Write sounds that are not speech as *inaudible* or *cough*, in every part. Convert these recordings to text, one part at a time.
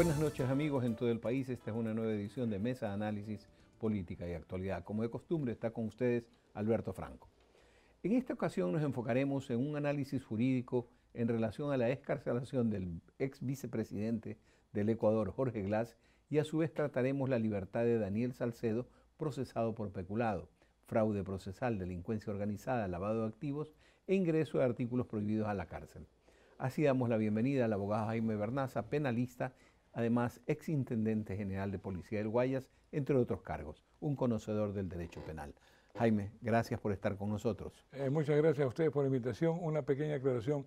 Buenas noches amigos en todo el país, esta es una nueva edición de Mesa de Análisis Política y Actualidad. Como de costumbre está con ustedes Alberto Franco. En esta ocasión nos enfocaremos en un análisis jurídico en relación a la excarcelación del ex vicepresidente del Ecuador, Jorge Glass, y a su vez trataremos la libertad de Daniel Salcedo, procesado por peculado, fraude procesal, delincuencia organizada, lavado de activos e ingreso de artículos prohibidos a la cárcel. Así damos la bienvenida al abogado Jaime Bernaza, penalista además ex intendente general de Policía del Guayas, entre otros cargos, un conocedor del derecho penal. Jaime, gracias por estar con nosotros. Eh, muchas gracias a ustedes por la invitación. Una pequeña aclaración,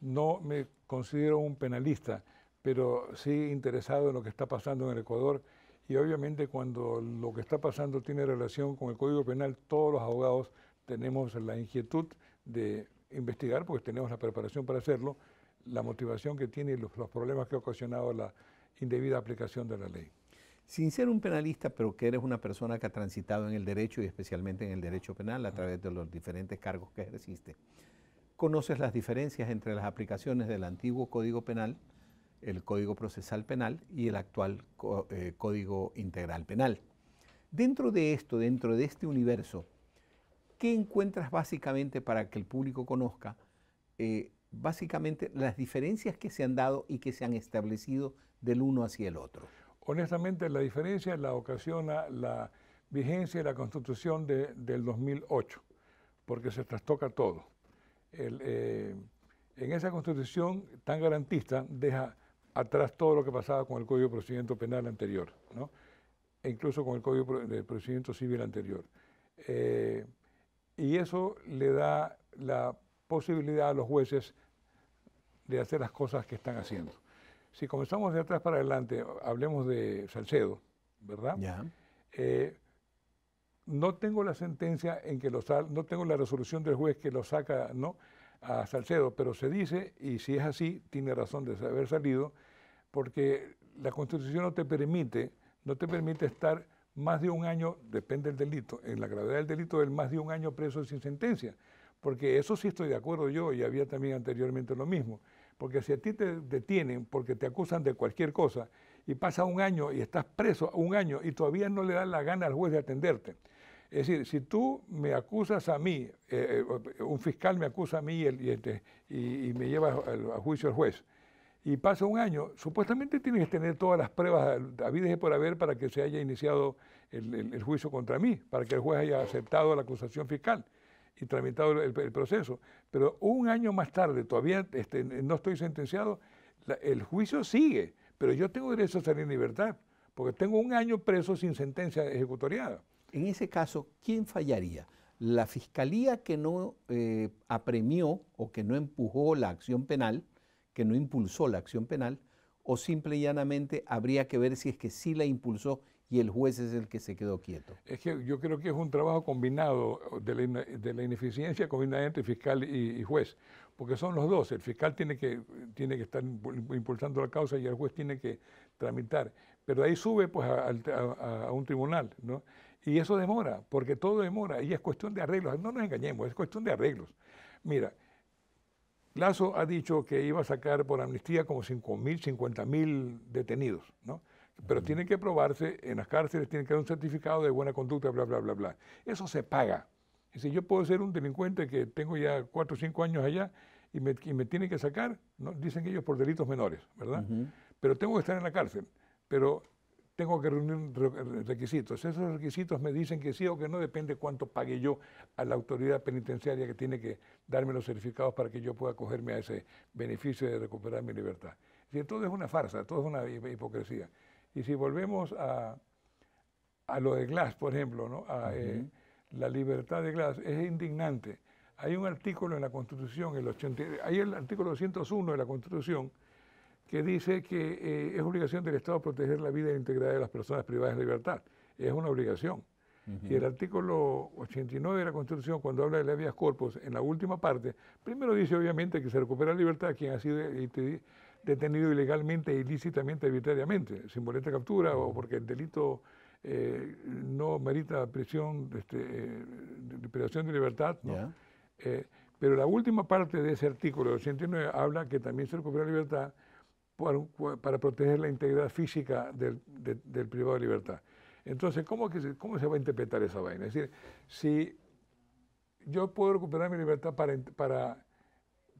no me considero un penalista, pero sí interesado en lo que está pasando en el Ecuador y obviamente cuando lo que está pasando tiene relación con el Código Penal, todos los abogados tenemos la inquietud de investigar porque tenemos la preparación para hacerlo, la motivación que tiene y los problemas que ha ocasionado la, indebida aplicación de la ley. Sin ser un penalista, pero que eres una persona que ha transitado en el derecho y especialmente en el derecho penal a través de los diferentes cargos que ejerciste, conoces las diferencias entre las aplicaciones del antiguo Código Penal, el Código Procesal Penal y el actual eh, Código Integral Penal. Dentro de esto, dentro de este universo, ¿qué encuentras básicamente para que el público conozca eh, básicamente las diferencias que se han dado y que se han establecido del uno hacia el otro? Honestamente, la diferencia la ocasiona la vigencia de la Constitución de, del 2008, porque se trastoca todo. Eh, en esa Constitución tan garantista deja atrás todo lo que pasaba con el Código de Procedimiento Penal anterior, e incluso con el Código de Procedimiento Civil anterior. Eh, y eso le da la posibilidad a los jueces de hacer las cosas que están haciendo. Si comenzamos de atrás para adelante, hablemos de Salcedo, ¿verdad? Eh, no tengo la sentencia en que lo sal, no tengo la resolución del juez que lo saca no a Salcedo, pero se dice, y si es así, tiene razón de haber salido, porque la Constitución no te permite, no te permite estar más de un año, depende del delito, en la gravedad del delito, el más de un año preso sin sentencia, porque eso sí estoy de acuerdo yo y había también anteriormente lo mismo. Porque si a ti te detienen porque te acusan de cualquier cosa y pasa un año y estás preso un año y todavía no le da la gana al juez de atenderte. Es decir, si tú me acusas a mí, eh, eh, un fiscal me acusa a mí y, este, me lleva a, juicio el juez, y pasa un año, supuestamente tienes que tener todas las pruebas habidas y por haber para que se haya iniciado el, el, juicio contra mí, para que el juez haya aceptado la acusación fiscal y tramitado el, proceso. Pero un año más tarde, todavía este, no estoy sentenciado, el juicio sigue, pero yo tengo derecho a salir en libertad, porque tengo un año preso sin sentencia ejecutoriada. En ese caso, ¿quién fallaría? ¿La fiscalía que no eh, apremió o que no empujó la acción penal, que no impulsó la acción penal, o simple y llanamente habría que ver si es que sí la impulsó y el juez es el que se quedó quieto. Es que yo creo que es un trabajo combinado de la, ineficiencia combinada entre fiscal y, juez, porque son los dos. El fiscal tiene que, tiene que estar impulsando la causa y el juez tiene que tramitar. Pero de ahí sube pues, a, un tribunal, ¿no? Y eso demora, porque todo demora y es cuestión de arreglos. No nos engañemos, es cuestión de arreglos. Mira, Lazo ha dicho que iba a sacar por amnistía como 5.000, 50.000 detenidos, ¿no? pero tiene que probarse en las cárceles, tiene que dar un certificado de buena conducta, bla, bla, bla, bla. Eso se paga. Es decir, yo puedo ser un delincuente que tengo ya cuatro o cinco años allá y me, tienen que sacar, ¿no? dicen ellos, por delitos menores, ¿verdad? Pero tengo que estar en la cárcel, pero tengo que reunir requisitos. Esos requisitos me dicen que sí o que no, depende cuánto pague yo a la autoridad penitenciaria que tiene que darme los certificados para que yo pueda acogerme a ese beneficio de recuperar mi libertad. Es decir, todo es una farsa, todo es una hipocresía. Y si volvemos a, lo de Glass, por ejemplo, a eh, la libertad de Glass, es indignante. Hay un artículo en la Constitución, el 80, hay el artículo 201 de la Constitución, que dice que eh, es obligación del Estado proteger la vida e integridad de las personas privadas de libertad. Es una obligación. Y el artículo 89 de la Constitución, cuando habla de la vías corpus, en la última parte, primero dice obviamente que se recupera la libertad quien ha sido detenido ilegalmente, ilícitamente, arbitrariamente, sin boleta de captura o porque el delito eh, no merita prisión, este, eh, de libertad. ¿no? Eh, pero la última parte de ese artículo 209 habla que también se recupera libertad para, proteger la integridad física del, privado de libertad. Entonces, ¿cómo, se, va a interpretar esa vaina? Es decir, si yo puedo recuperar mi libertad para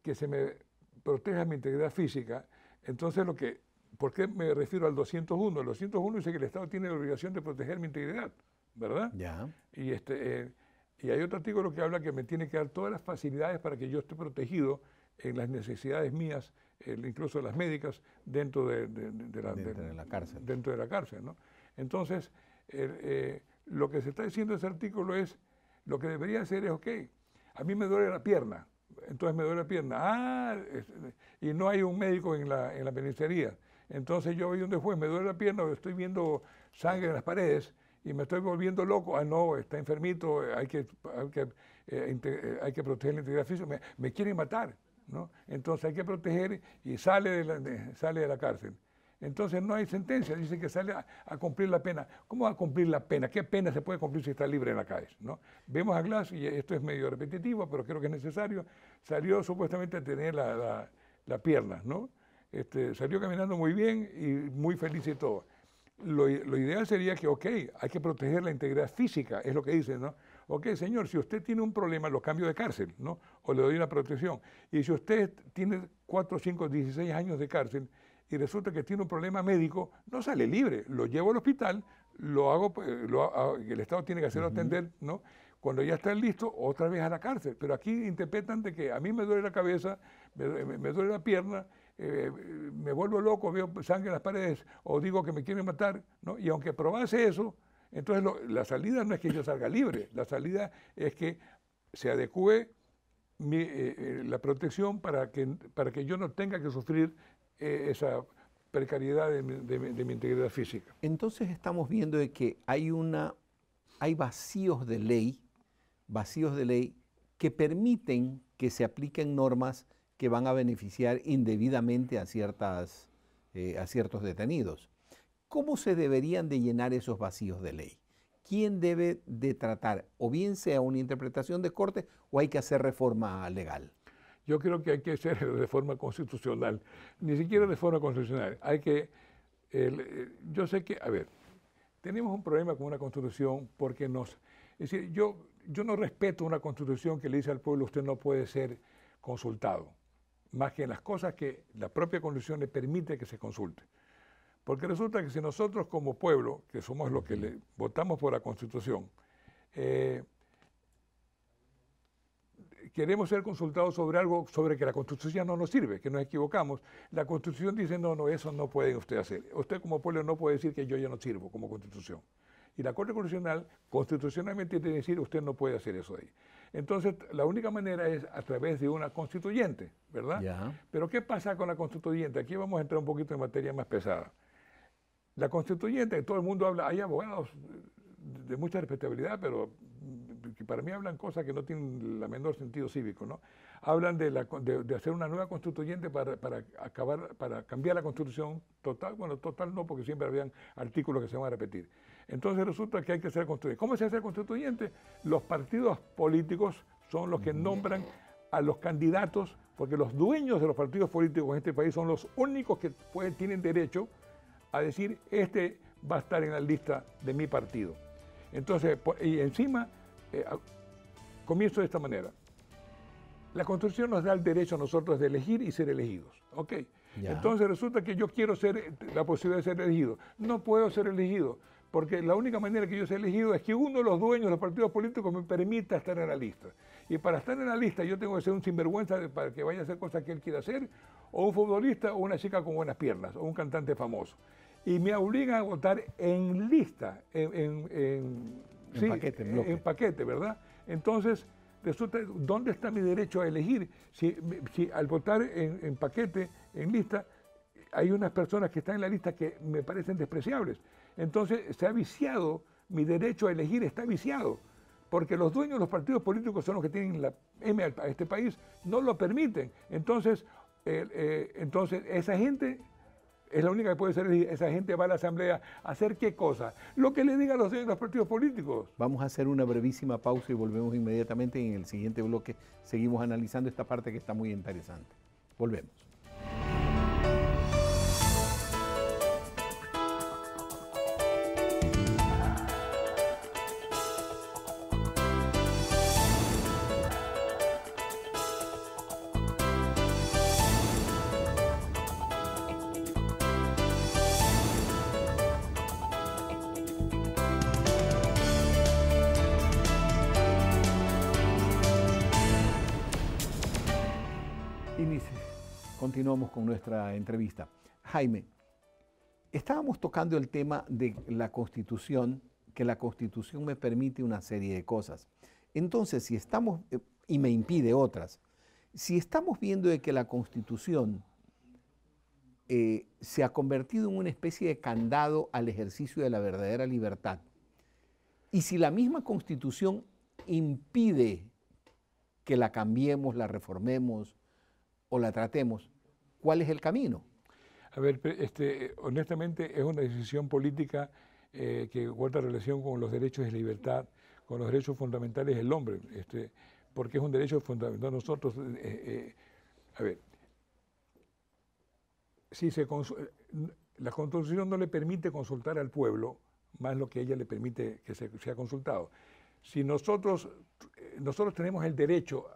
que se me proteja mi integridad física, entonces lo que, ¿por qué me refiero al 201? El 201 dice que el Estado tiene la obligación de proteger mi integridad, ¿verdad? Ya. Y, este, eh, y hay otro artículo que habla que me tiene que dar todas las facilidades para que yo esté protegido en las necesidades mías, incluso las médicas, dentro de, la, cárcel. Dentro de la cárcel, Entonces, eh, lo que se está diciendo en ese artículo es, lo que debería hacer es, ok, a mí me duele la pierna, entonces me duele la pierna. Ah, y no hay un médico en la, en Entonces yo voy un después, me duele la pierna, estoy viendo sangre en las paredes y me estoy volviendo loco. Ah, no, está enfermito, hay que, hay que, eh, eh, hay que proteger la integridad física, me, quieren matar. ¿no? Entonces hay que proteger y sale de la, sale de la cárcel. Entonces no hay sentencia, dice que sale a, cumplir la pena. ¿Cómo va a cumplir la pena? ¿Qué pena se puede cumplir si está libre en la calle? ¿no? Vemos a Glass, y esto es medio repetitivo, pero creo que es necesario, salió supuestamente a tener la, pierna, ¿no? Este, salió caminando muy bien y muy feliz y todo. Lo, ideal sería que, ok, hay que proteger la integridad física, es lo que dicen, ¿no? Ok, señor, si usted tiene un problema, lo cambio de cárcel, ¿no? O le doy una protección. Y si usted tiene 4, 5, 16 años de cárcel, y resulta que tiene un problema médico, no sale libre, lo llevo al hospital, lo hago, eh, el Estado tiene que hacerlo atender, ¿no? Cuando ya está listo, otra vez a la cárcel. Pero aquí interpretan de que a mí me duele la cabeza, me, duele la pierna, eh, me vuelvo loco, veo sangre en las paredes o digo que me quieren matar, ¿no? Y aunque probase eso, entonces la salida no es que yo salga libre, la salida es que se adecue eh, la protección para que, para que yo no tenga que sufrir e, esa precariedad de, mi integridad física. Entonces estamos viendo que hay, una, hay vacíos de ley, vacíos de ley que permiten que se apliquen normas que van a beneficiar indebidamente a, ciertas, eh, a ciertos detenidos. ¿Cómo se deberían de llenar esos vacíos de ley? ¿Quién debe de tratar? O bien sea una interpretación de corte o hay que hacer reforma legal. Yo creo que hay que hacer reforma *laughs* constitucional, ni siquiera reforma constitucional. Hay que, eh, yo sé que, a ver, tenemos un problema con una constitución porque nos, es decir, yo, yo no respeto una constitución que le dice al pueblo usted no puede ser consultado, más que en las cosas que la propia constitución le permite que se consulte. Porque resulta que si nosotros como pueblo, que somos los que le votamos por la constitución, eh, queremos ser consultados sobre algo sobre que la Constitución no nos sirve, que nos equivocamos, la Constitución dice, no, no, eso no puede usted hacer. Usted como pueblo no puede decir que yo ya no sirvo como Constitución. Y la Corte Constitucional constitucionalmente tiene que decir, usted no puede hacer eso ahí. Entonces, la única manera es a través de una constituyente, ¿verdad? Pero ¿qué pasa con la constituyente? Aquí vamos a entrar un poquito en materia más pesada. La constituyente, todo el mundo habla, hay abogados de mucha respetabilidad, pero que para mí hablan cosas que no tienen la menor sentido cívico, ¿no? Hablan de, la, de, hacer una nueva constituyente para, acabar, para cambiar la constitución total, bueno, total no, porque siempre habían artículos que se van a repetir. Entonces resulta que hay que hacer constituyente. ¿Cómo se hace constituyente? Los partidos políticos son los que nombran a los candidatos, porque los dueños de los partidos políticos en este país son los únicos que pueden, tienen derecho a decir, este va a estar en la lista de mi partido. Entonces, y encima eh, comienzo de esta manera. La Constitución nos da el derecho a nosotros de elegir y ser elegidos. ¿ok? Entonces resulta que yo quiero ser eh, la posibilidad de ser elegido. No puedo ser elegido, porque la única manera que yo sea elegido es que uno de los dueños de los partidos políticos me permita estar en la lista. Y para estar en la lista yo tengo que ser un sinvergüenza para que vaya a hacer cosas que él quiera hacer, o un futbolista, o una chica con buenas piernas, o un cantante famoso. Y me obligan a votar en lista, en eh, en paquete, ¿verdad? Entonces, resulta, ¿dónde está mi derecho a elegir? Si, al votar en, paquete, en lista, hay unas personas que están en la lista que me parecen despreciables. Entonces, se ha viciado, mi derecho a elegir está viciado, porque los dueños de los partidos políticos son los que tienen la M a este país, no lo permiten. Entonces, eh, entonces esa gente es la única que puede ser esa gente va a la asamblea a hacer qué cosa, lo que le digan los, los partidos políticos. Vamos a hacer una brevísima pausa y volvemos inmediatamente en el siguiente bloque seguimos analizando esta parte que está muy interesante. Volvemos. con nuestra entrevista. Jaime, estábamos tocando el tema de la constitución, que la constitución me permite una serie de cosas. Entonces, si estamos, eh, y me impide otras, si estamos viendo de que la constitución eh, se ha convertido en una especie de candado al ejercicio de la verdadera libertad, y si la misma constitución impide que la cambiemos, la reformemos o la tratemos, cuál es el camino. A ver, este, honestamente es una decisión política eh, que guarda relación con los derechos de libertad, con los derechos fundamentales del hombre, este, porque es un derecho fundamental. Nosotros, eh, eh, a ver, si se la Constitución no le permite consultar al pueblo más lo que ella le permite que se sea consultado. Si nosotros, nosotros tenemos el derecho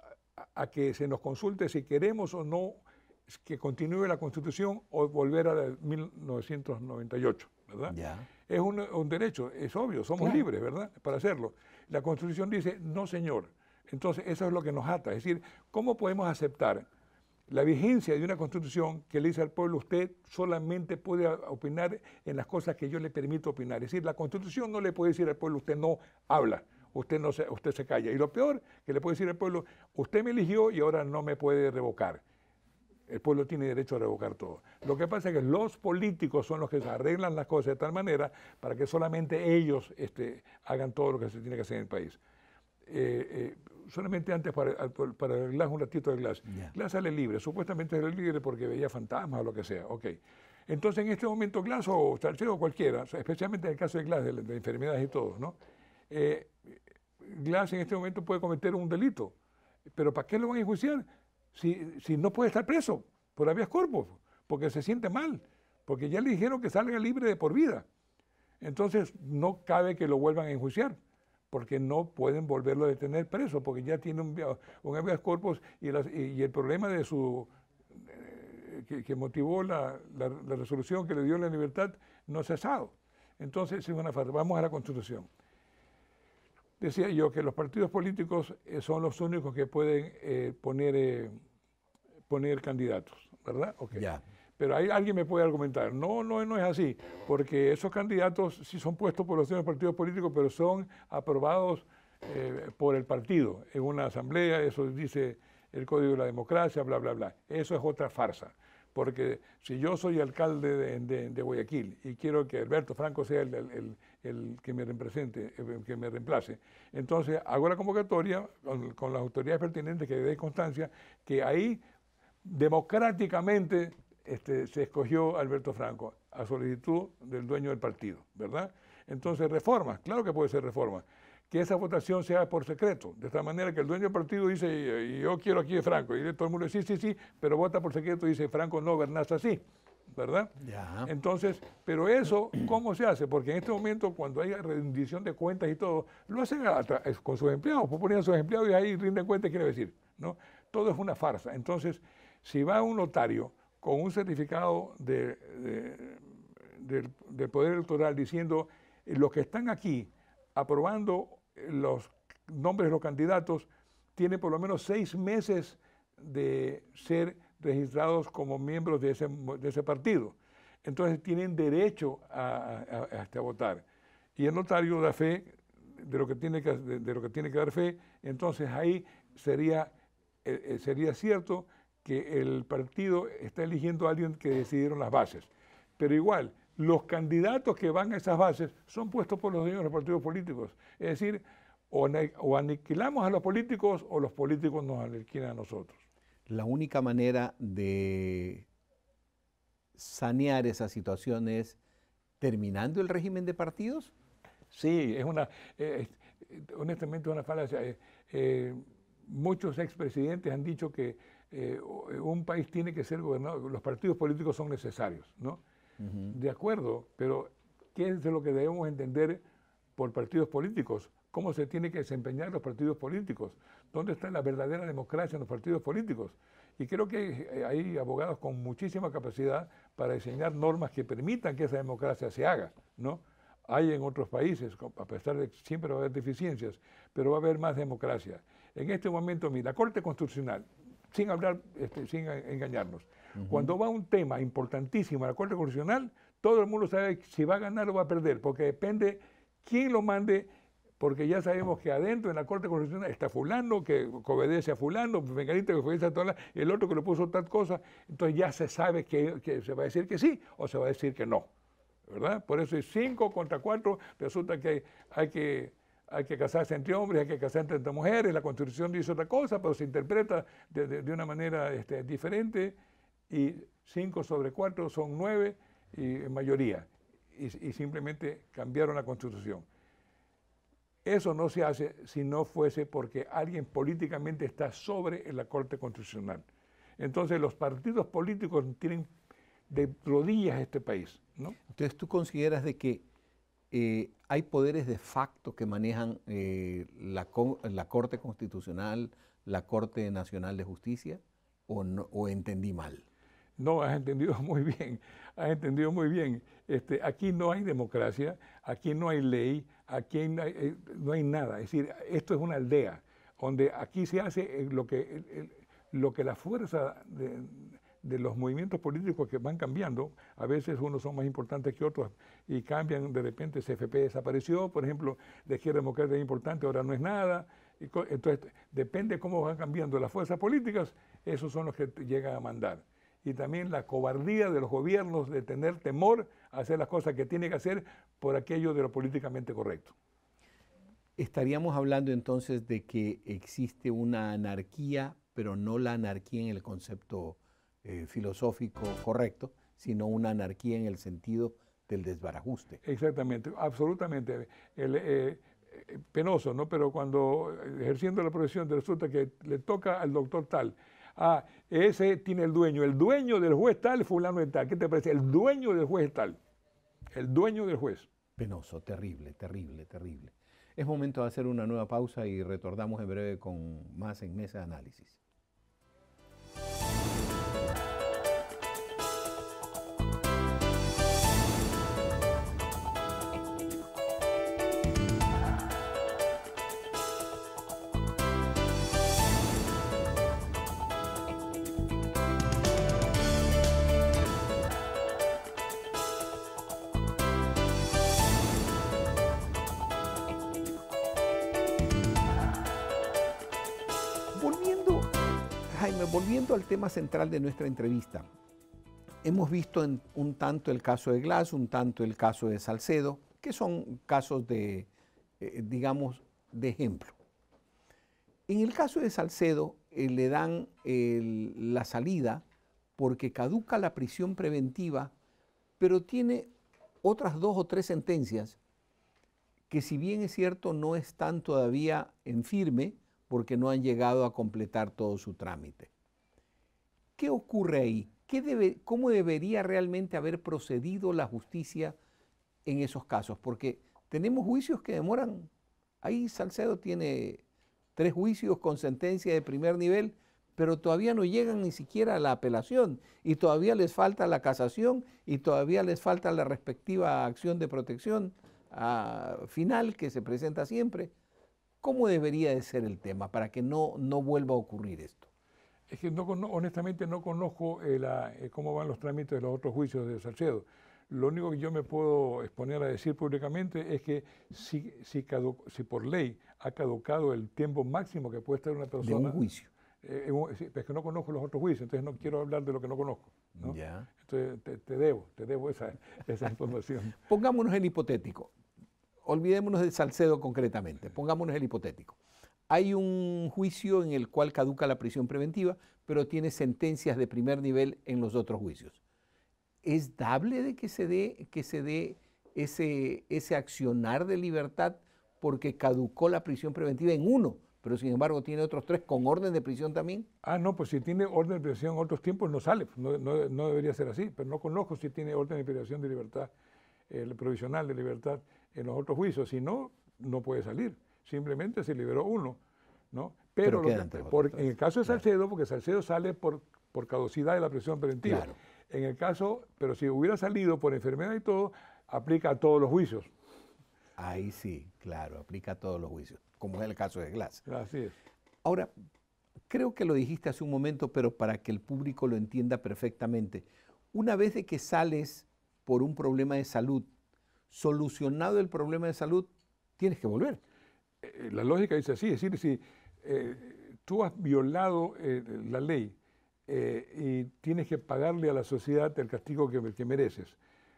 a que se nos consulte si queremos o no que continúe la Constitución o volver a 1998, ¿verdad? Es un, derecho, es obvio, somos libres, ¿verdad? Para hacerlo. La Constitución dice, no señor. Entonces, eso es lo que nos ata. Es decir, ¿cómo podemos aceptar la vigencia de una Constitución que le dice al pueblo, usted solamente puede opinar en las cosas que yo le permito opinar? Es decir, la Constitución no le puede decir al pueblo, usted no habla usted, no se, usted se calla. Y lo peor que le puede decir al pueblo, usted me eligió y ahora no me puede revocar. El pueblo tiene derecho a revocar todo. Lo que pasa es que los políticos son los que arreglan las cosas de tal manera para que solamente ellos este, hagan todo lo que se tiene que hacer en el país. Eh, eh, solamente antes para, para Glass, un ratito de Glass. Glass sale libre, supuestamente sale libre porque veía fantasmas o lo que sea. okay Entonces en este momento Glass o Sartre o cualquiera, especialmente en el caso de Glass, de, enfermedades y todo, ¿no? Eh, glass en este momento puede cometer un delito. ¿Pero para qué lo van a enjuiciar? si, no puede estar preso por habeas corpus, porque se siente mal, porque ya le dijeron que salga libre de por vida. Entonces no cabe que lo vuelvan a enjuiciar, porque no pueden volverlo a detener preso, porque ya tiene un, habeas corpus y, el problema de su eh, que, motivó la, resolución que le dio la libertad no ha cesado. Entonces una Vamos a la Constitución. Decía yo que los partidos políticos eh, son los únicos que pueden eh, poner, eh, poner candidatos, ¿verdad? Pero hay alguien me puede argumentar, no, no, no es así, porque esos candidatos sí son puestos por los partidos políticos, pero son aprobados por el partido en una asamblea, eso dice el Código de la Democracia, bla, bla, bla. Eso es otra farsa porque si yo soy alcalde de, Guayaquil y quiero que Alberto Franco sea el, que me represente, que me reemplace, entonces hago la convocatoria con, las autoridades pertinentes que dé constancia que ahí democráticamente este, se escogió Alberto Franco a solicitud del dueño del partido, ¿verdad? Entonces, reformas, claro que puede ser reforma que esa votación sea por secreto, de esta manera que el dueño del partido dice, yo quiero aquí a Franco, y todo el mundo dice, sí, sí, sí, pero vota por secreto y dice, Franco no, está así. ¿verdad? Entonces, pero eso, ¿cómo se hace? Porque en este momento, cuando hay rendición de cuentas y todo, lo hacen con sus empleados, pues poner a sus empleados y ahí rinden cuentas, quiere decir, ¿no? Todo es una farsa. Entonces, si va un notario con un certificado de, del Poder Electoral diciendo, los que están aquí aprobando eh, los nombres de los candidatos, tiene por lo menos seis meses de ser registrados como miembros de ese, partido. Entonces tienen derecho este, a, votar. Y el notario da fe de lo que tiene que, de, lo que, tiene que dar fe. Entonces ahí sería, eh, eh, sería cierto que el partido está eligiendo a alguien que decidieron las bases. Pero igual, los candidatos que van a esas bases son puestos por los dueños de los partidos políticos. Es decir, o, aniquilamos a los políticos o los políticos nos aniquilan a nosotros. La única manera de sanear esa situación es terminando el régimen de partidos. Sí, es una, eh, eh, honestamente una falacia. Eh, muchos expresidentes han dicho que un país tiene que ser gobernado, los partidos políticos son necesarios, ¿no? De acuerdo, pero ¿qué es lo que debemos entender por partidos políticos? ¿Cómo se tiene que desempeñar los partidos políticos? ¿Dónde está la verdadera democracia en los partidos políticos? Y creo que eh, hay abogados con muchísima capacidad para diseñar normas que permitan que esa democracia se haga, ¿no? Hay en otros países, a pesar de que siempre va a haber deficiencias, pero va a haber más democracia. En este momento, mira, Corte Constitucional, sin hablar, este, sin engañarnos, cuando va un tema importantísimo a la Corte Constitucional, todo el mundo sabe si va a ganar o va a perder, porque depende quién lo mande, porque ya sabemos que adentro en la Corte Constitucional está fulano que obedece a fulano, venga que obedece a el otro que lo puso tal cosa, entonces ya se sabe que, se va a decir que sí o se va a decir que no, ¿verdad? Por eso es 5 contra 4, resulta que hay que hay que casarse entre hombres, hay que casarse entre mujeres, la Constitución dice otra cosa, pero se interpreta de, una manera este, diferente y cinco sobre cuatro son nueve y mayoría. Y, simplemente cambiaron la constitución. Eso no se hace si no fuese porque alguien políticamente está sobre la Corte Constitucional. Entonces los partidos políticos tienen de rodillas este país. Entonces tú consideras de que eh, hay poderes de facto que manejan eh, la, la, Corte Constitucional, la Corte Nacional de Justicia, o, o entendí mal? No, has entendido *laughs* muy bien, has entendido muy bien. Este, aquí no hay democracia, aquí no hay ley, aquí no hay, eh, nada. Es decir, esto es una aldea, donde aquí se hace eh, lo que, lo que la fuerza de, los movimientos políticos que van cambiando, a veces unos son más importantes que otros y cambian, de repente CFP desapareció, por ejemplo, la izquierda democrática es importante, ahora no es nada, entonces depende cómo van cambiando las fuerzas políticas, esos son los que llegan a mandar y también la cobardía de los gobiernos de tener temor a hacer las cosas que tiene que hacer por aquello de lo políticamente correcto. Estaríamos hablando entonces de que existe una anarquía, pero no la anarquía en el concepto eh, filosófico correcto, sino una anarquía en el sentido del desbarajuste. Exactamente, absolutamente. Eh, eh, penoso, ¿no? Pero cuando ejerciendo la profesión resulta que le toca al doctor tal ah, ese tiene el dueño, el dueño del juez tal, fulano de tal. ¿Qué te parece? El dueño del juez tal, el dueño del juez. Penoso, terrible, terrible, terrible. Es momento de hacer una nueva pausa y retornamos en breve con más en Mesa de Análisis. Volviendo al tema central de nuestra entrevista, hemos visto un tanto el caso de Glass, un tanto el caso de Salcedo, que son casos de, eh, digamos, de ejemplo. En el caso de Salcedo eh, le dan la salida porque caduca la prisión preventiva, pero tiene otras dos o tres sentencias que si bien es cierto no están todavía en firme porque no han llegado a completar todo su trámite. ¿Qué ocurre ahí? ¿Cómo debería realmente haber procedido la justicia en esos casos? Porque tenemos juicios que demoran. Ahí Salcedo tiene tres juicios con sentencia de primer nivel, pero todavía no llegan ni siquiera a la apelación y todavía les falta la casación y todavía les falta la respectiva acción de protección ah, final que se presenta siempre. ¿Cómo debería de ser el tema para que no, no vuelva a ocurrir esto? Es que no, honestamente no conozco eh, eh, cómo van los trámites de los otros juicios de Salcedo. Lo único que yo me puedo exponer a decir públicamente es que si, por ley ha caducado el tiempo máximo que puede estar una persona... De un juicio. Eh, es que no conozco los otros juicios, entonces no quiero hablar de lo que no conozco. Ya. Entonces te, debo, te debo esa, *laughs* esa información. Pongámonos el hipotético. Olvidémonos de Salcedo concretamente. Pongámonos el hipotético. Hay un juicio en el cual caduca la prisión preventiva, pero tiene sentencias de primer nivel en los otros juicios. ¿Es dable de que se dé, que se dé ese, ese accionar de libertad porque caducó la prisión preventiva en uno? pero sin embargo tiene otros tres con orden de prisión también. Ah, no, pues si tiene orden de prisión en otros tiempos no sale, no, debería ser así, pero no conozco si tiene orden de privación de libertad, el eh, provisional de libertad en los otros juicios, si no, no puede salir simplemente se liberó uno, ¿no? Pero, en el caso de Salcedo, porque Salcedo sale por, por caducidad de la presión preventiva. En el caso, pero si hubiera salido por enfermedad y todo, aplica a todos los juicios. Ahí sí, claro, aplica a todos los juicios, como es el caso de Glass. Así es. Ahora, creo que lo dijiste hace un momento, pero para que el público lo entienda perfectamente, una vez de que sales por un problema de salud, solucionado el problema de salud, tienes que volver. Eh, la lógica dice así, es decir, si eh, tú has violado eh, la ley y tienes que pagarle a la sociedad el castigo que, que mereces,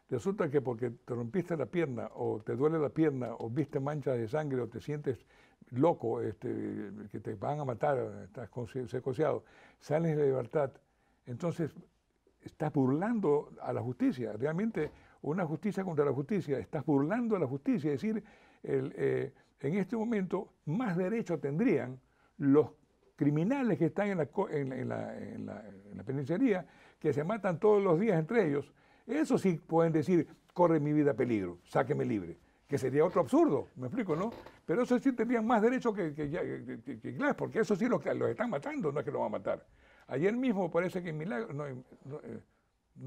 resulta que porque te rompiste la pierna o te duele la pierna o viste manchas de sangre o te sientes loco, este, que te van a matar, estás secociado, sales de libertad, entonces estás burlando a la justicia, realmente una justicia contra la justicia, estás burlando a la justicia, es decir, el, en este momento más derecho tendrían los criminales que están en la, penitenciaría, que se matan todos los días entre ellos. Eso sí pueden decir, corre mi vida peligro, sáqueme libre que sería otro absurdo, me explico, ¿no? Pero eso sí tendrían más derecho que, Glass, porque eso sí los, los están matando, no es que los van a matar. Ayer mismo parece que en Milagro, no, eh,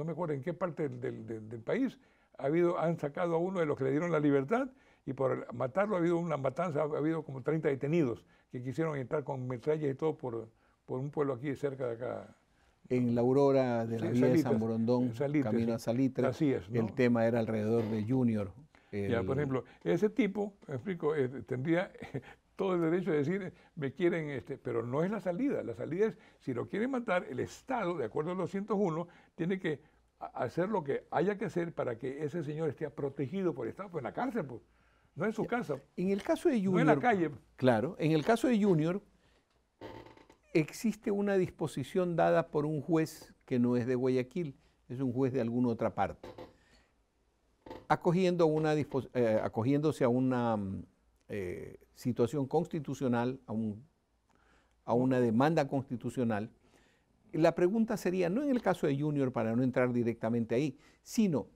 me acuerdo en qué parte del, país, han sacado a uno de los que le dieron la libertad y por matarlo ha habido una matanza, ha habido como 30 detenidos que quisieron entrar con metralla y todo por, por un pueblo aquí cerca de acá. En la aurora de la sí, vía de San Borondón, camino a Salitre, el tema era alrededor de Junior. Ya, por ejemplo, ese tipo, me explico, eh, tendría *laughs* todo el derecho de decir, me quieren, este, pero no es la salida. La salida es, si lo quieren matar, el Estado, de acuerdo al 201, tiene que hacer lo que haya que hacer para que ese señor esté protegido por el Estado, pues en la cárcel, pues. No en su casa. En el caso de Junior. en la calle. Claro. En el caso de Junior, existe una disposición dada por un juez que no es de Guayaquil, es un juez de alguna otra parte, acogiendo una eh, acogiéndose a una mm, eh, situación constitucional, a una demanda constitucional. La pregunta sería, no en el caso de Junior para no entrar directamente ahí, sino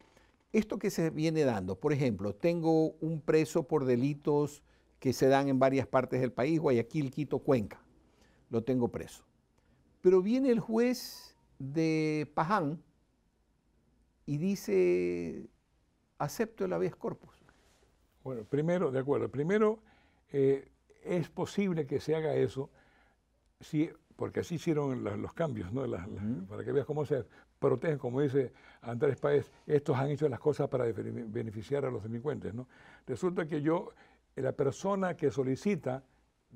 esto que se viene dando, por ejemplo, tengo un preso por delitos que se dan en varias partes del país, Guayaquil, Quito, Cuenca, lo tengo preso. Pero viene el juez de Paján y dice, acepto el habeas corpus. Bueno, primero, de acuerdo, primero eh, es posible que se haga eso, porque así hicieron los, cambios, ¿no? para que veas cómo se protegen, como dice Andrés Páez, estos han hecho las cosas para beneficiar a los delincuentes. ¿no? Resulta que yo, la persona que solicita,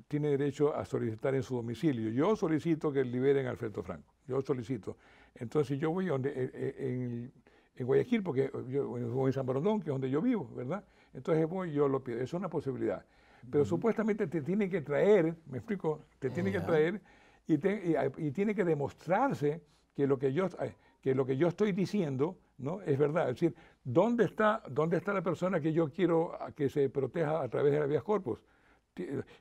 tiene derecho a solicitar en su domicilio. Yo solicito que liberen a Alfredo Franco. Yo solicito. Entonces yo voy eh, eh, en, Guayaquil, porque yo voy en San Borondón, que es donde yo vivo, ¿verdad? Entonces voy yo lo pido. Es una posibilidad. Pero supuestamente te tienen que traer, me explico, te tienen que traer y tiene que demostrarse que lo que yo eh, que lo que yo estoy diciendo ¿no? es verdad. Es decir, ¿dónde está, ¿dónde está la persona que yo quiero que se proteja a través de la vía corpus?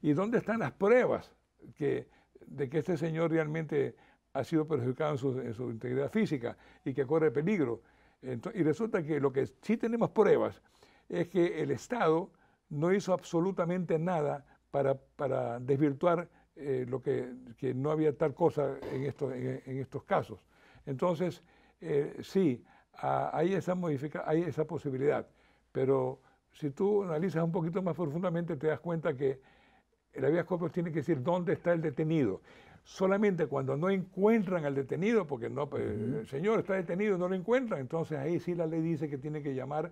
¿Y dónde están las pruebas que, de que este señor realmente ha sido perjudicado en su, integridad física y que corre peligro? y resulta que lo que sí tenemos pruebas es que el Estado no hizo absolutamente nada para, para desvirtuar eh, lo que, que, no había tal cosa en estos, en estos casos. Entonces, eh, sí, hay, esa hay esa posibilidad, pero si tú analizas un poquito más profundamente te das cuenta que el habeas corpus tiene que decir dónde está el detenido. Solamente cuando no encuentran al detenido, porque no, pues, el señor está detenido, no lo encuentran, entonces ahí sí la ley dice que tiene que llamar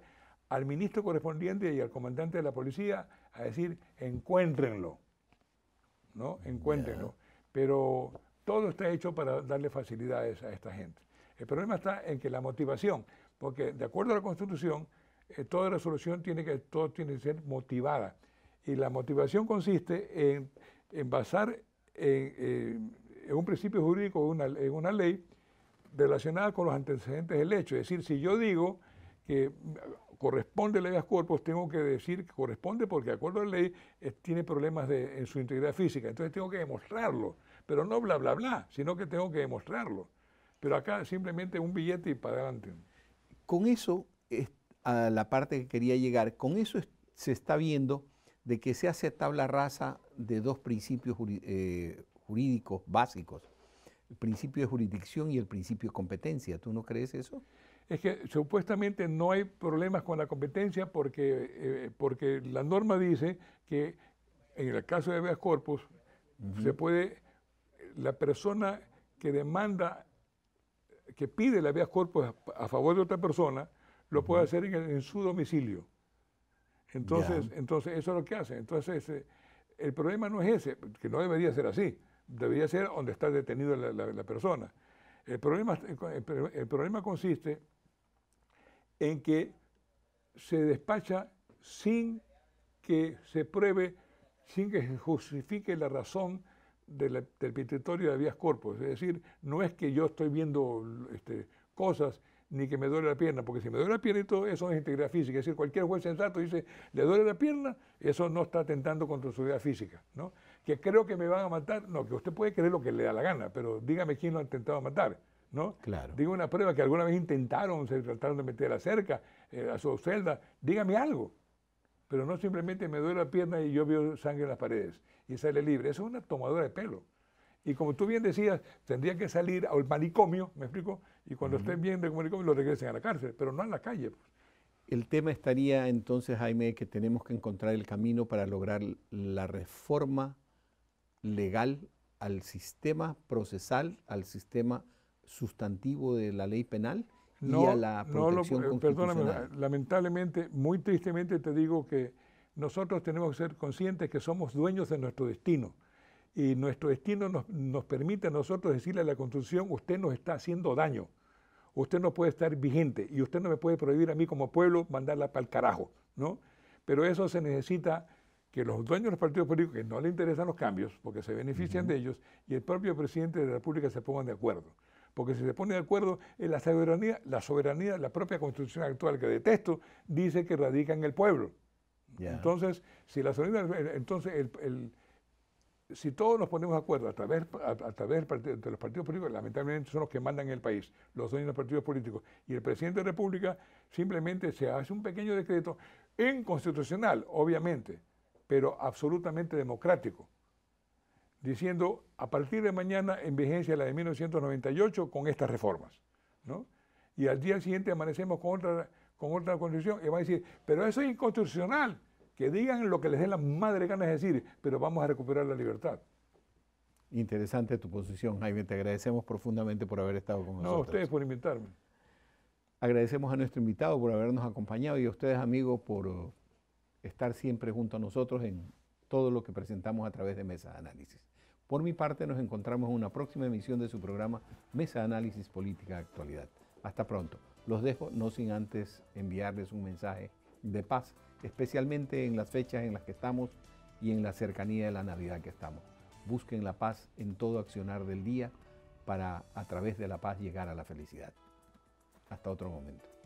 al ministro correspondiente y al comandante de la policía a decir, encuéntrenlo, ¿no? Encuéntrenlo. Pero todo está hecho para darle facilidades a esta gente. El problema está en que la motivación, porque de acuerdo a la Constitución, eh, toda resolución tiene que, todo tiene que ser motivada. Y la motivación consiste en, basar eh, en, un principio jurídico, en una ley relacionada con los antecedentes del hecho. Es decir, si yo digo que corresponde a cuerpos, cuerpos, tengo que decir que corresponde porque de acuerdo a la ley eh, tiene problemas en su integridad física. Entonces tengo que demostrarlo. Pero no bla, bla, bla, sino que tengo que demostrarlo. Pero acá simplemente un billete y para adelante. Con eso, a la parte que quería llegar, con eso se está viendo de que se hace tabla raza de dos principios eh, jurídicos básicos, el principio de jurisdicción y el principio de competencia. ¿Tú no crees eso? es que supuestamente no hay problemas con la competencia porque, eh, porque la norma dice que en el caso de Beas corpus se puede la persona que demanda, que pide la vía corpus a, favor de otra persona, lo puede hacer en, su domicilio. Entonces, entonces, eso es lo que hace. Entonces, el problema no es ese, que no debería ser así. Debería ser donde está detenida la, persona. El problema, el problema consiste en que se despacha sin que se pruebe, sin que se justifique la razón del territorio de vías corpus. Es decir, no es que yo estoy viendo este, cosas ni que me duele la pierna, porque si me duele la pierna y todo eso es integridad física. Es decir, cualquier juez sensato dice, le duele la pierna, eso no está atentando contra su vida física. ¿no? Que creo que me van a matar, no, que usted puede creer lo que le da la gana, pero dígame quién lo ha intentado matar. ¿no? Claro. Digo una prueba que alguna vez intentaron, se trataron de meter a cerca, eh, a su celda, dígame algo. Pero no simplemente me duele la pierna y yo veo sangre en las paredes y sale libre. Eso es una tomadora de pelo. Y como tú bien decías, tendría que salir al manicomio, me explico, y cuando estén bien del manicomio lo regresen a la cárcel, pero no a la calle. Pues. El tema estaría entonces, Jaime, que tenemos que encontrar el camino para lograr la reforma legal al sistema procesal, al sistema sustantivo de la ley penal no, y eh, eh, lamentablemente, muy tristemente te digo que nosotros tenemos que ser conscientes que somos dueños de nuestro destino. Y nuestro destino nos, permite a nosotros decirle a la Constitución, usted nos está haciendo daño, usted no puede estar vigente y usted no me puede prohibir a mí como pueblo mandarla para el carajo, ¿no? Pero eso se necesita que los dueños de los partidos políticos, que no le interesan los cambios, porque se benefician de ellos, y el propio presidente de la República se pongan de acuerdo porque si se pone de acuerdo en la soberanía, la soberanía, la propia constitución actual que detesto, dice que radica en el pueblo. Entonces, si todos nos ponemos de acuerdo a través, través de los partidos políticos, lamentablemente son los que mandan el país, los dueños de los partidos políticos, y el presidente de la República simplemente se hace un pequeño decreto inconstitucional, obviamente, pero absolutamente democrático diciendo, a partir de mañana en vigencia la de 1998 con estas reformas, ¿no? Y al día siguiente amanecemos con otra, con otra constitución y va a decir, pero eso es inconstitucional, que digan lo que les dé la madre ganas de decir, pero vamos a recuperar la libertad. Interesante tu posición, Jaime. Te agradecemos profundamente por haber estado con nosotros. No, a ustedes por invitarme. Agradecemos a nuestro invitado por habernos acompañado y a ustedes, amigos, por estar siempre junto a nosotros en todo lo que presentamos a través de Mesa de Análisis. Por mi parte, nos encontramos en una próxima emisión de su programa Mesa de Análisis Política Actualidad. Hasta pronto. Los dejo no sin antes enviarles un mensaje de paz, especialmente en las fechas en las que estamos y en la cercanía de la Navidad que estamos. Busquen la paz en todo accionar del día para a través de la paz llegar a la felicidad. Hasta otro momento.